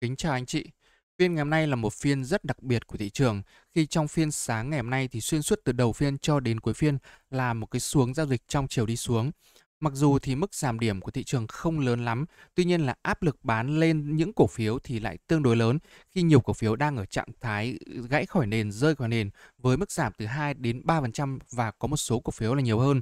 Kính chào anh chị. Phiên ngày hôm nay là một phiên rất đặc biệt của thị trường khi trong phiên sáng ngày hôm nay thì xuyên suốt từ đầu phiên cho đến cuối phiên là một cái xuống giao dịch trong chiều đi xuống. Mặc dù thì mức giảm điểm của thị trường không lớn lắm, tuy nhiên là áp lực bán lên những cổ phiếu thì lại tương đối lớn khi nhiều cổ phiếu đang ở trạng thái ừ, gãy khỏi nền, rơi khỏi nền với mức giảm từ 2 đến 3% và có một số cổ phiếu là nhiều hơn.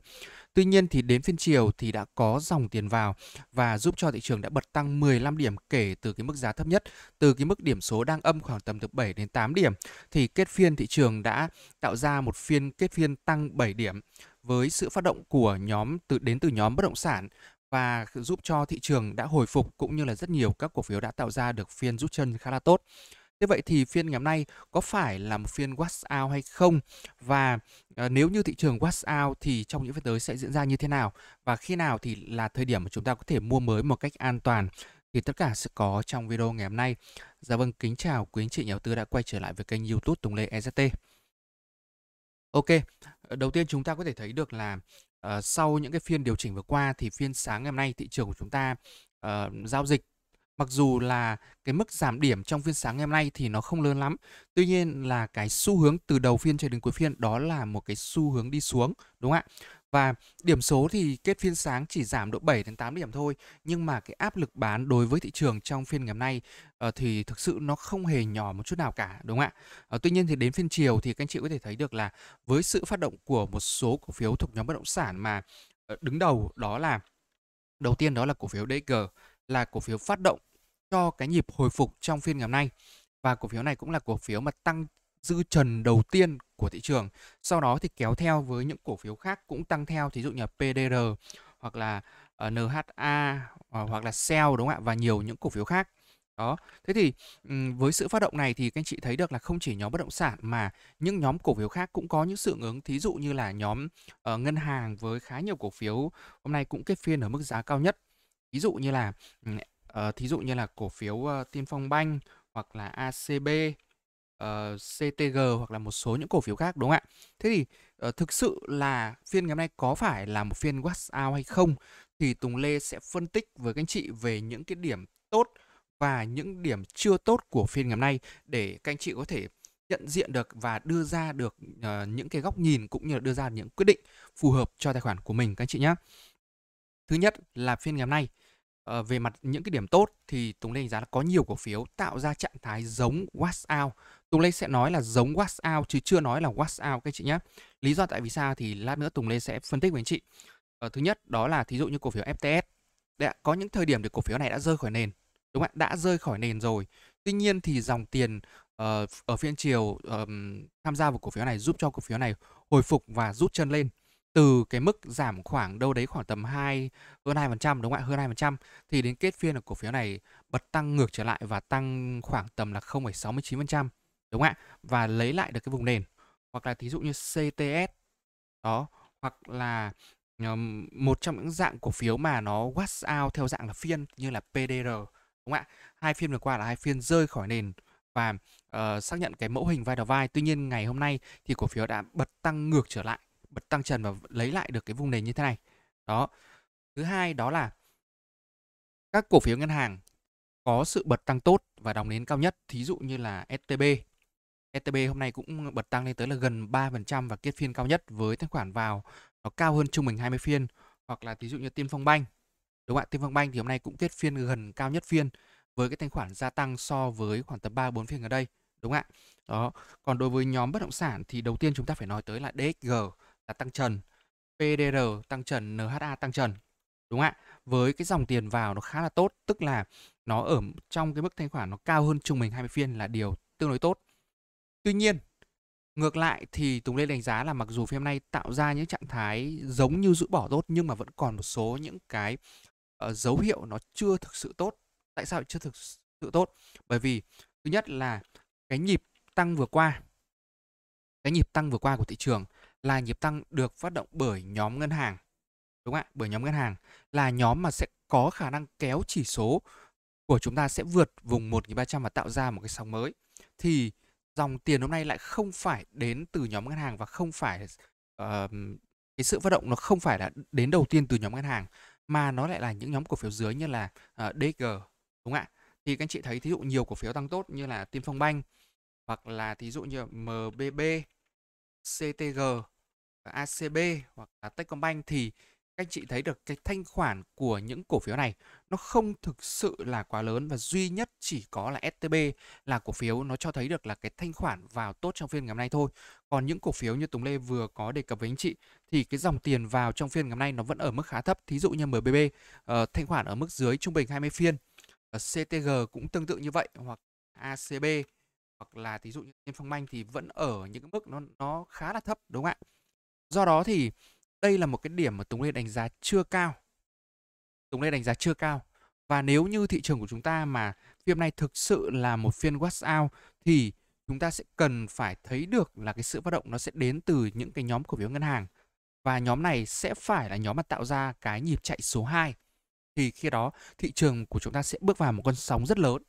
Tuy nhiên thì đến phiên chiều thì đã có dòng tiền vào và giúp cho thị trường đã bật tăng 15 điểm kể từ cái mức giá thấp nhất, từ cái mức điểm số đang âm khoảng tầm từ 7 đến 8 điểm thì kết phiên thị trường đã tạo ra một phiên kết phiên tăng 7 điểm với sự phát động của nhóm từ đến từ nhóm bất động sản và giúp cho thị trường đã hồi phục cũng như là rất nhiều các cổ phiếu đã tạo ra được phiên rút chân khá là tốt. Thế vậy thì phiên ngày hôm nay có phải là một phiên wash out hay không? Và à, nếu như thị trường wash out thì trong những phiên tới sẽ diễn ra như thế nào? Và khi nào thì là thời điểm mà chúng ta có thể mua mới một cách an toàn? Thì tất cả sẽ có trong video ngày hôm nay. Dạ vâng, kính chào quý anh chị nhà đầu tư đã quay trở lại với kênh youtube Tùng Lê EZT. Ok, ờ, đầu tiên chúng ta có thể thấy được là uh, sau những cái phiên điều chỉnh vừa qua thì phiên sáng ngày hôm nay thị trường của chúng ta uh, giao dịch mặc dù là cái mức giảm điểm trong phiên sáng ngày hôm nay thì nó không lớn lắm tuy nhiên là cái xu hướng từ đầu phiên cho đến cuối phiên đó là một cái xu hướng đi xuống đúng không ạ và điểm số thì kết phiên sáng chỉ giảm độ 7 đến 8 điểm thôi, nhưng mà cái áp lực bán đối với thị trường trong phiên ngày hôm nay uh, thì thực sự nó không hề nhỏ một chút nào cả đúng không ạ? Uh, tuy nhiên thì đến phiên chiều thì các anh chị có thể thấy được là với sự phát động của một số cổ phiếu thuộc nhóm bất động sản mà uh, đứng đầu đó là đầu tiên đó là cổ phiếu DG là cổ phiếu phát động cho cái nhịp hồi phục trong phiên ngày hôm nay và cổ phiếu này cũng là cổ phiếu mà tăng dư trần đầu tiên của thị trường. Sau đó thì kéo theo với những cổ phiếu khác cũng tăng theo, thí dụ như PDR hoặc là ờ, NHA ờ, hoặc là Sell đúng không ạ và nhiều những cổ phiếu khác. Đó, thế thì với sự phát động này thì các anh chị thấy được là không chỉ nhóm bất động sản mà những nhóm cổ phiếu khác cũng có những sự ứng thí dụ như là nhóm uh, ngân hàng với khá nhiều cổ phiếu hôm nay cũng kết phiên ở mức giá cao nhất. Ví dụ như là uh, thí dụ như là cổ phiếu uh, Tiên Phong Banh hoặc là ACB uh, ờ, CTG hoặc là một số những cổ phiếu khác đúng không ạ? Thế thì uh, thực sự là phiên ngày hôm nay có phải là một phiên watch out hay không thì Tùng Lê sẽ phân tích với các anh chị về những cái điểm tốt và những điểm chưa tốt của phiên ngày hôm nay để các anh chị có thể nhận diện được và đưa ra được uh, những cái góc nhìn cũng như là đưa ra những quyết định phù hợp cho tài khoản của mình các anh chị nhé. Thứ nhất là phiên ngày hôm nay Ờ, về mặt những cái điểm tốt thì Tùng Lê đánh giá là có nhiều cổ phiếu tạo ra trạng thái giống wash out. Tùng Lê sẽ nói là giống wash out chứ chưa nói là wash out các chị nhé. Lý do tại vì sao thì lát nữa Tùng Lê sẽ phân tích với anh chị. Ờ, thứ nhất đó là thí dụ như cổ phiếu FTS. đã có những thời điểm thì cổ phiếu này đã rơi khỏi nền. Đúng không ạ? Đã rơi khỏi nền rồi. Tuy nhiên thì dòng tiền uh, ở phiên chiều um, tham gia vào cổ phiếu này giúp cho cổ phiếu này hồi phục và rút chân lên từ cái mức giảm khoảng đâu đấy khoảng tầm 2 hơn 2% đúng không ạ? Hơn 2% thì đến kết phiên là cổ phiếu này bật tăng ngược trở lại và tăng khoảng tầm là 0,69% đúng không ạ? Và lấy lại được cái vùng nền. Hoặc là thí dụ như CTS đó hoặc là một trong những dạng cổ phiếu mà nó wash out theo dạng là phiên như là PDR đúng không ạ? Hai phiên vừa qua là hai phiên rơi khỏi nền và uh, xác nhận cái mẫu hình vai đầu vai. Tuy nhiên ngày hôm nay thì cổ phiếu đã bật tăng ngược trở lại bật tăng trần và lấy lại được cái vùng nền như thế này đó thứ hai đó là các cổ phiếu ngân hàng có sự bật tăng tốt và đóng nến cao nhất thí dụ như là STB STB hôm nay cũng bật tăng lên tới là gần 3% và kết phiên cao nhất với thanh khoản vào nó cao hơn trung bình 20 phiên hoặc là thí dụ như Tiên Phong Banh đúng không ạ Tiên Phong Banh thì hôm nay cũng kết phiên gần cao nhất phiên với cái thanh khoản gia tăng so với khoảng tầm 3 4 phiên ở đây đúng không ạ đó còn đối với nhóm bất động sản thì đầu tiên chúng ta phải nói tới là DXG là tăng trần, PDR tăng trần, NHA tăng trần. Đúng ạ. Với cái dòng tiền vào nó khá là tốt, tức là nó ở trong cái mức thanh khoản nó cao hơn trung bình 20 phiên là điều tương đối tốt. Tuy nhiên, ngược lại thì Tùng lên đánh giá là mặc dù phim nay tạo ra những trạng thái giống như giữ bỏ tốt nhưng mà vẫn còn một số những cái uh, dấu hiệu nó chưa thực sự tốt. Tại sao chưa thực sự tốt? Bởi vì thứ nhất là cái nhịp tăng vừa qua cái nhịp tăng vừa qua của thị trường là nhịp tăng được phát động bởi nhóm ngân hàng. Đúng không ạ? Bởi nhóm ngân hàng là nhóm mà sẽ có khả năng kéo chỉ số của chúng ta sẽ vượt vùng 1.300 và tạo ra một cái sóng mới. Thì dòng tiền hôm nay lại không phải đến từ nhóm ngân hàng và không phải uh, cái sự phát động nó không phải là đến đầu tiên từ nhóm ngân hàng mà nó lại là những nhóm cổ phiếu dưới như là uh, ờ, DG đúng không ạ? Thì các anh chị thấy thí dụ nhiều cổ phiếu tăng tốt như là Tiên Phong Banh hoặc là thí dụ như MBB, CTG ACB hoặc là Techcombank thì các anh chị thấy được cái thanh khoản của những cổ phiếu này nó không thực sự là quá lớn và duy nhất chỉ có là STB là cổ phiếu nó cho thấy được là cái thanh khoản vào tốt trong phiên ngày hôm nay thôi. Còn những cổ phiếu như Tùng Lê vừa có đề cập với anh chị thì cái dòng tiền vào trong phiên ngày hôm nay nó vẫn ở mức khá thấp. Thí dụ như MBB uh, ờ, thanh khoản ở mức dưới trung bình 20 phiên. Uh, ờ, CTG cũng tương tự như vậy hoặc ACB hoặc là thí dụ như Tiên Phong Banh thì vẫn ở những cái mức nó nó khá là thấp đúng không ạ? Do đó thì đây là một cái điểm mà Tùng Lê đánh giá chưa cao. Tùng Lê đánh giá chưa cao. Và nếu như thị trường của chúng ta mà phiên này thực sự là một phiên watch out thì chúng ta sẽ cần phải thấy được là cái sự phát động nó sẽ đến từ những cái nhóm cổ phiếu ngân hàng và nhóm này sẽ phải là nhóm mà tạo ra cái nhịp chạy số 2 thì khi đó thị trường của chúng ta sẽ bước vào một con sóng rất lớn.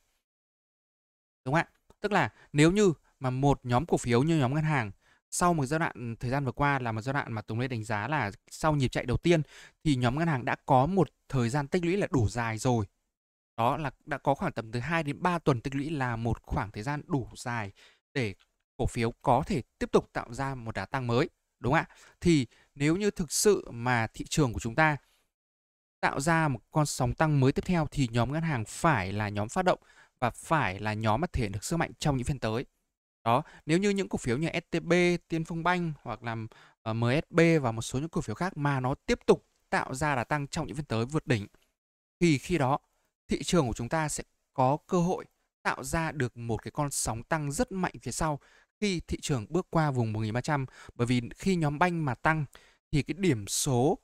Đúng không ạ? Tức là nếu như mà một nhóm cổ phiếu như nhóm ngân hàng sau một giai đoạn ừ, thời gian vừa qua là một giai đoạn mà Tùng Lê đánh giá là sau nhịp chạy đầu tiên thì nhóm ngân hàng đã có một thời gian tích lũy là đủ dài rồi. Đó là đã có khoảng tầm từ 2 đến 3 tuần tích lũy là một khoảng thời gian đủ dài để cổ phiếu có thể tiếp tục tạo ra một đá tăng mới, đúng không ạ? Thì nếu như thực sự mà thị trường của chúng ta tạo ra một con sóng tăng mới tiếp theo thì nhóm ngân hàng phải là nhóm phát động và phải là nhóm mà thể hiện được sức mạnh trong những phiên tới. Đó, nếu như những cổ phiếu như STB, Tiên Phong Banh hoặc là ờ, MSB và một số những cổ phiếu khác mà nó tiếp tục tạo ra đà tăng trong những phiên tới vượt đỉnh thì khi đó thị trường của chúng ta sẽ có cơ hội tạo ra được một cái con sóng tăng rất mạnh phía sau khi thị trường bước qua vùng 1300 bởi vì khi nhóm banh mà tăng thì cái điểm số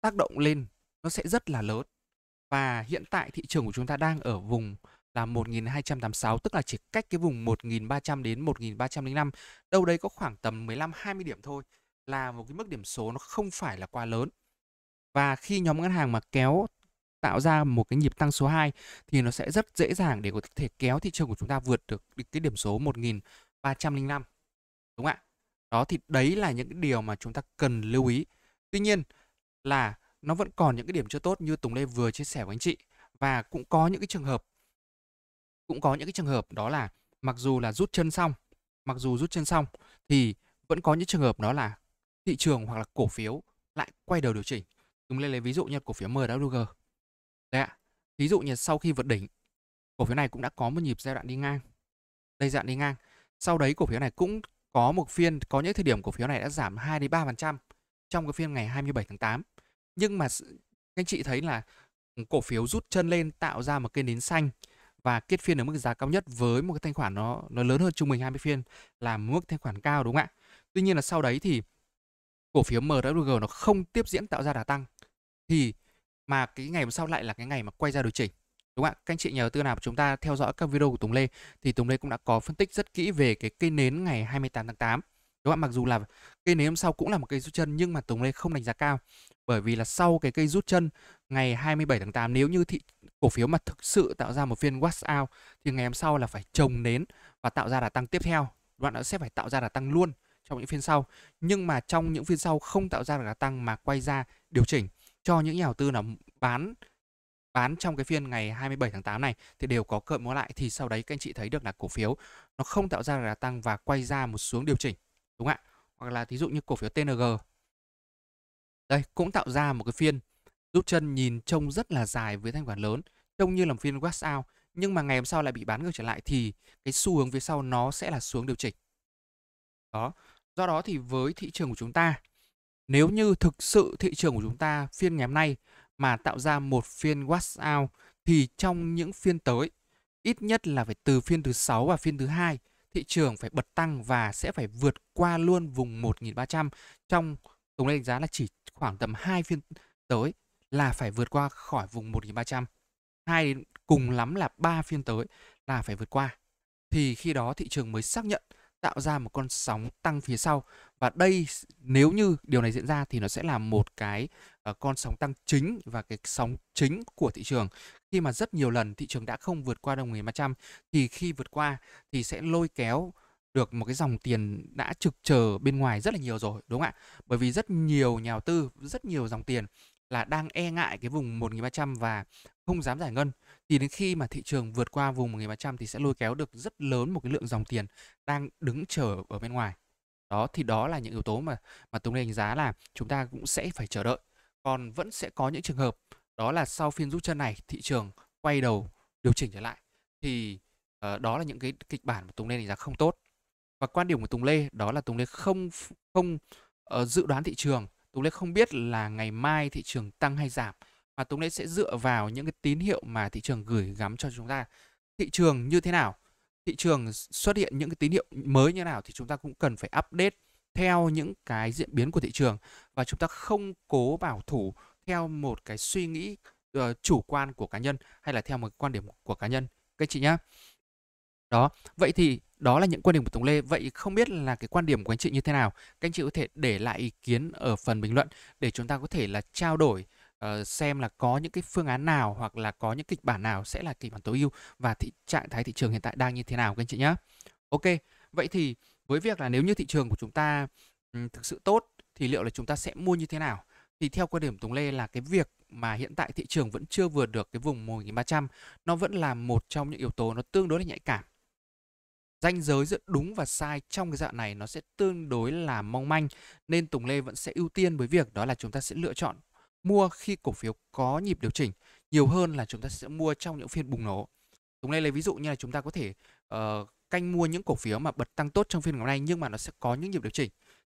tác động lên nó sẽ rất là lớn và hiện tại thị trường của chúng ta đang ở vùng là 1286 tức là chỉ cách cái vùng 1300 đến 1305 đâu đấy có khoảng tầm 15 20 điểm thôi là một cái mức điểm số nó không phải là quá lớn. Và khi nhóm ngân hàng mà kéo tạo ra một cái nhịp tăng số 2 thì nó sẽ rất dễ dàng để có thể kéo thị trường của chúng ta vượt được cái điểm số 1305. Đúng ạ? Đó thì đấy là những cái điều mà chúng ta cần lưu ý. Tuy nhiên là nó vẫn còn những cái điểm chưa tốt như Tùng Lê vừa chia sẻ với anh chị và cũng có những cái trường hợp cũng có những cái trường hợp đó là mặc dù là rút chân xong mặc dù rút chân xong thì vẫn có những trường hợp đó là thị trường hoặc là cổ phiếu lại quay đầu điều chỉnh chúng lấy lấy ví dụ như cổ phiếu MWG đấy ạ ví dụ như sau khi vượt đỉnh cổ phiếu này cũng đã có một nhịp giai đoạn đi ngang đây dạng đi ngang sau đấy cổ phiếu này cũng có một phiên có những thời điểm cổ phiếu này đã giảm 2 đến 3% trong cái phiên ngày 27 tháng 8 nhưng mà anh chị thấy là cổ phiếu rút chân lên tạo ra một cây nến xanh và kết phiên ở mức giá cao nhất với một cái thanh khoản nó nó lớn hơn trung bình 20 phiên là mức thanh khoản cao đúng không ạ? Tuy nhiên là sau đấy thì cổ phiếu MWG nó không tiếp diễn tạo ra đà tăng thì mà cái ngày hôm sau lại là cái ngày mà quay ra điều chỉnh đúng không ạ các anh chị nhà đầu tư nào chúng ta theo dõi các video của Tùng Lê thì Tùng Lê cũng đã có phân tích rất kỹ về cái cây nến ngày 28 tháng 8 các bạn Mặc dù là cây nến hôm sau cũng là một cây rút chân nhưng mà Tùng Lê không đánh giá cao bởi vì là sau cái cây rút chân ngày 27 tháng 8 nếu như thị cổ phiếu mà thực sự tạo ra một phiên wash out thì ngày hôm sau là phải trồng nến và tạo ra là tăng tiếp theo. Đoạn nó sẽ phải tạo ra là tăng luôn trong những phiên sau. Nhưng mà trong những phiên sau không tạo ra được đà tăng mà quay ra điều chỉnh cho những nhà đầu tư nào bán bán trong cái phiên ngày 27 tháng 8 này thì đều có cợm mua lại thì sau đấy các anh chị thấy được là cổ phiếu nó không tạo ra là tăng và quay ra một xuống điều chỉnh đúng không ạ hoặc là thí dụ như cổ phiếu TNG đây cũng tạo ra một cái phiên rút chân nhìn trông rất là dài với thanh khoản lớn trông như là một phiên wash out nhưng mà ngày hôm sau lại bị bán ngược trở lại thì cái xu hướng phía sau nó sẽ là xuống điều chỉnh đó do đó thì với thị trường của chúng ta nếu như thực sự thị trường của chúng ta phiên ngày hôm nay mà tạo ra một phiên wash out thì trong những phiên tới ít nhất là phải từ phiên thứ sáu và phiên thứ hai thị trường phải bật tăng và sẽ phải vượt qua luôn vùng 1.300 trong tổng đánh giá là chỉ khoảng tầm 2 phiên tới là phải vượt qua khỏi vùng 1.300 hai đến cùng lắm là 3 phiên tới là phải vượt qua thì khi đó thị trường mới xác nhận tạo ra một con sóng tăng phía sau và đây nếu như điều này diễn ra thì nó sẽ là một cái Ờ, con sóng tăng chính và cái sóng chính của thị trường khi mà rất nhiều lần thị trường đã không vượt qua đồng 1500 thì khi vượt qua thì sẽ lôi kéo được một cái dòng tiền đã trực chờ bên ngoài rất là nhiều rồi đúng không ạ? Bởi vì rất nhiều nhà đầu tư, rất nhiều dòng tiền là đang e ngại cái vùng 1300 và không dám giải ngân thì đến khi mà thị trường vượt qua vùng 1300 thì sẽ lôi kéo được rất lớn một cái lượng dòng tiền đang đứng chờ ở bên ngoài. Đó thì đó là những yếu tố mà mà tôi đánh giá là chúng ta cũng sẽ phải chờ đợi còn vẫn sẽ có những trường hợp đó là sau phiên rút chân này thị trường quay đầu điều chỉnh trở lại thì uh, đó là những cái kịch bản mà Tùng Lê đánh giá không tốt và quan điểm của Tùng Lê đó là Tùng Lê không không uh, dự đoán thị trường Tùng Lê không biết là ngày mai thị trường tăng hay giảm mà Tùng Lê sẽ dựa vào những cái tín hiệu mà thị trường gửi gắm cho chúng ta thị trường như thế nào thị trường xuất hiện những cái tín hiệu mới như thế nào thì chúng ta cũng cần phải update theo những cái diễn biến của thị trường và chúng ta không cố bảo thủ theo một cái suy nghĩ uh, chủ quan của cá nhân hay là theo một quan điểm của cá nhân các chị nhá đó vậy thì đó là những quan điểm của Tùng Lê. Vậy không biết là cái quan điểm của anh chị như thế nào? Các anh chị có thể để lại ý kiến ở phần bình luận để chúng ta có thể là trao đổi uh, xem là có những cái phương án nào hoặc là có những kịch bản nào sẽ là kịch bản tối ưu và thị trạng thái thị trường hiện tại đang như thế nào các anh chị nhé. Ok, vậy thì với việc là nếu như thị trường của chúng ta thực sự tốt thì liệu là chúng ta sẽ mua như thế nào thì theo quan điểm Tùng Lê là cái việc mà hiện tại thị trường vẫn chưa vượt được cái vùng 1300 nó vẫn là một trong những yếu tố nó tương đối là nhạy cảm ranh giới giữa đúng và sai trong cái dạng này nó sẽ tương đối là mong manh nên Tùng Lê vẫn sẽ ưu tiên với việc đó là chúng ta sẽ lựa chọn mua khi cổ phiếu có nhịp điều chỉnh nhiều hơn là chúng ta sẽ mua trong những phiên bùng nổ. Tùng Lê lấy ví dụ như là chúng ta có thể uh, canh mua những cổ phiếu mà bật tăng tốt trong phiên ngày hôm nay nhưng mà nó sẽ có những nhịp điều chỉnh.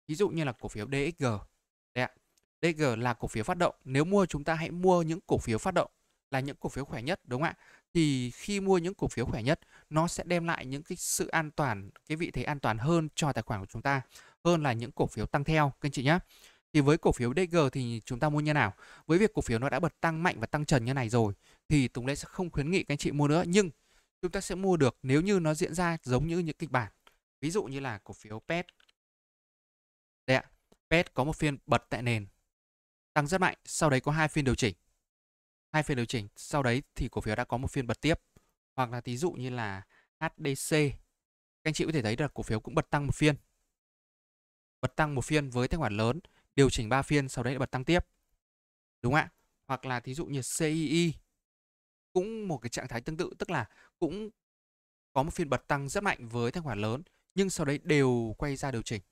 Ví dụ như là cổ phiếu DXG. Đây ạ. DG là cổ phiếu phát động. Nếu mua chúng ta hãy mua những cổ phiếu phát động là những cổ phiếu khỏe nhất đúng không ạ? Thì khi mua những cổ phiếu khỏe nhất nó sẽ đem lại những cái sự an toàn, cái vị thế an toàn hơn cho tài khoản của chúng ta hơn là những cổ phiếu tăng theo các anh chị nhé. Thì với cổ phiếu DG thì chúng ta mua như nào? Với việc cổ phiếu nó đã bật tăng mạnh và tăng trần như này rồi thì Tùng Lê sẽ không khuyến nghị các anh chị mua nữa nhưng chúng ta sẽ mua được nếu như nó diễn ra giống như những kịch bản. Ví dụ như là cổ phiếu PET. Đây ạ, PET có một phiên bật tại nền, tăng rất mạnh, sau đấy có hai phiên điều chỉnh. Hai phiên điều chỉnh, sau đấy thì cổ phiếu đã có một phiên bật tiếp. Hoặc là thí dụ như là HDC. Các anh chị có thể thấy được cổ phiếu cũng bật tăng một phiên. Bật tăng một phiên với tài khoản lớn, điều chỉnh ba phiên sau đấy bật tăng tiếp. Đúng ạ? Hoặc là thí dụ như CII cũng một cái trạng thái tương tự tức là cũng có một phiên bật tăng rất mạnh với thanh khoản lớn nhưng sau đấy đều quay ra điều chỉnh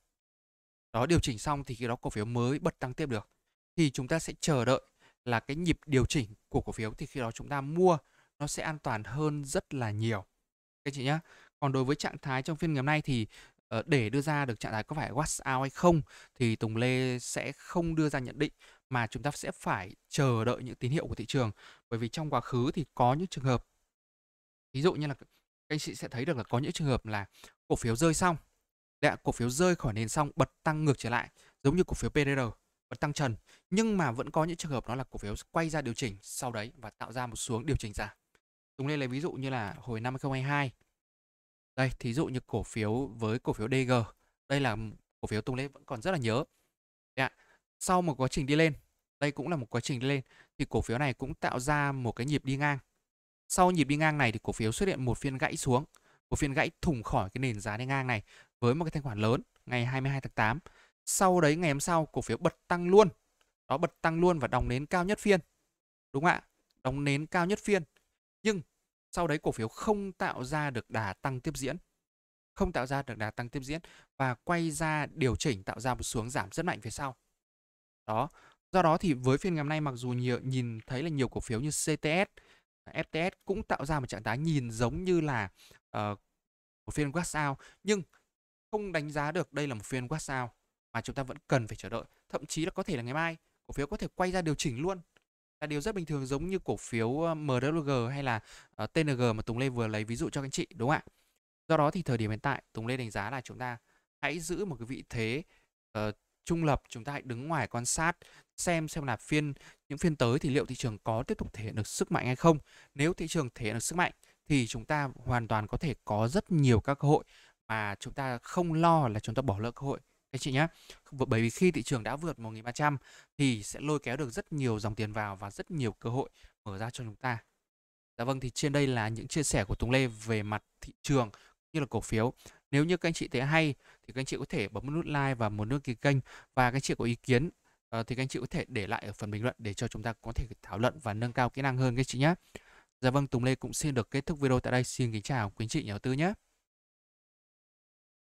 đó điều chỉnh xong thì khi đó cổ phiếu mới bật tăng tiếp được thì chúng ta sẽ chờ đợi là cái nhịp điều chỉnh của cổ phiếu thì khi đó chúng ta mua nó sẽ an toàn hơn rất là nhiều các chị nhé còn đối với trạng thái trong phiên ngày hôm nay thì ờ, để đưa ra được trạng thái có phải watch out hay không thì Tùng Lê sẽ không đưa ra nhận định mà chúng ta sẽ phải chờ đợi những tín hiệu của thị trường bởi vì trong quá khứ thì có những trường hợp ví dụ như là các anh chị sẽ thấy được là có những trường hợp là cổ phiếu rơi xong đã cổ phiếu rơi khỏi nền xong bật tăng ngược trở lại giống như cổ phiếu PDR bật tăng trần nhưng mà vẫn có những trường hợp đó là cổ phiếu quay ra điều chỉnh sau đấy và tạo ra một xuống điều chỉnh giảm Tùng lên lấy ví dụ như là hồi năm 2022 đây thí dụ như cổ phiếu với cổ phiếu DG đây là cổ phiếu Tùng Lê vẫn còn rất là nhớ sau một quá trình đi lên đây cũng là một quá trình đi lên thì cổ phiếu này cũng tạo ra một cái nhịp đi ngang sau nhịp đi ngang này thì cổ phiếu xuất hiện một phiên gãy xuống một phiên gãy thủng khỏi cái nền giá đi ngang này với một cái thanh khoản lớn ngày 22 tháng 8 sau đấy ngày hôm sau cổ phiếu bật tăng luôn đó bật tăng luôn và đóng nến cao nhất phiên đúng không ạ đóng nến cao nhất phiên nhưng sau đấy cổ phiếu không tạo ra được đà tăng tiếp diễn không tạo ra được đà tăng tiếp diễn và quay ra điều chỉnh tạo ra một xuống giảm rất mạnh phía sau đó. Do đó thì với phiên ngày hôm nay mặc dù nhiều nhìn thấy là nhiều cổ phiếu như CTS, FTS cũng tạo ra một trạng thái nhìn giống như là uh, ờ, một phiên wash out nhưng không đánh giá được đây là một phiên wash out mà chúng ta vẫn cần phải chờ đợi. Thậm chí là có thể là ngày mai cổ phiếu có thể quay ra điều chỉnh luôn là điều rất bình thường giống như cổ phiếu ờ, MRLG hay là uh, ờ, TNG mà Tùng Lê vừa lấy ví dụ cho anh chị đúng không ạ? Do đó thì thời điểm hiện tại Tùng Lê đánh giá là chúng ta hãy giữ một cái vị thế uh, trung lập chúng ta hãy đứng ngoài quan sát xem xem là phiên những phiên tới thì liệu thị trường có tiếp tục thể hiện được sức mạnh hay không nếu thị trường thể hiện được sức mạnh thì chúng ta hoàn toàn có thể có rất nhiều các cơ hội mà chúng ta không lo là chúng ta bỏ lỡ cơ hội anh chị nhé bởi vì khi thị trường đã vượt 1.300 thì sẽ lôi kéo được rất nhiều dòng tiền vào và rất nhiều cơ hội mở ra cho chúng ta dạ vâng thì trên đây là những chia sẻ của Tùng Lê về mặt thị trường như là cổ phiếu nếu như các anh chị thấy hay thì các anh chị có thể bấm nút like và một nút ký kênh và các anh chị có ý kiến ờ, thì các anh chị có thể để lại ở phần bình luận để cho chúng ta có thể thảo luận và nâng cao kỹ năng hơn các anh chị nhé. Dạ vâng, Tùng Lê cũng xin được kết thúc video tại đây. Xin kính chào quý anh chị nhà đầu tư nhé.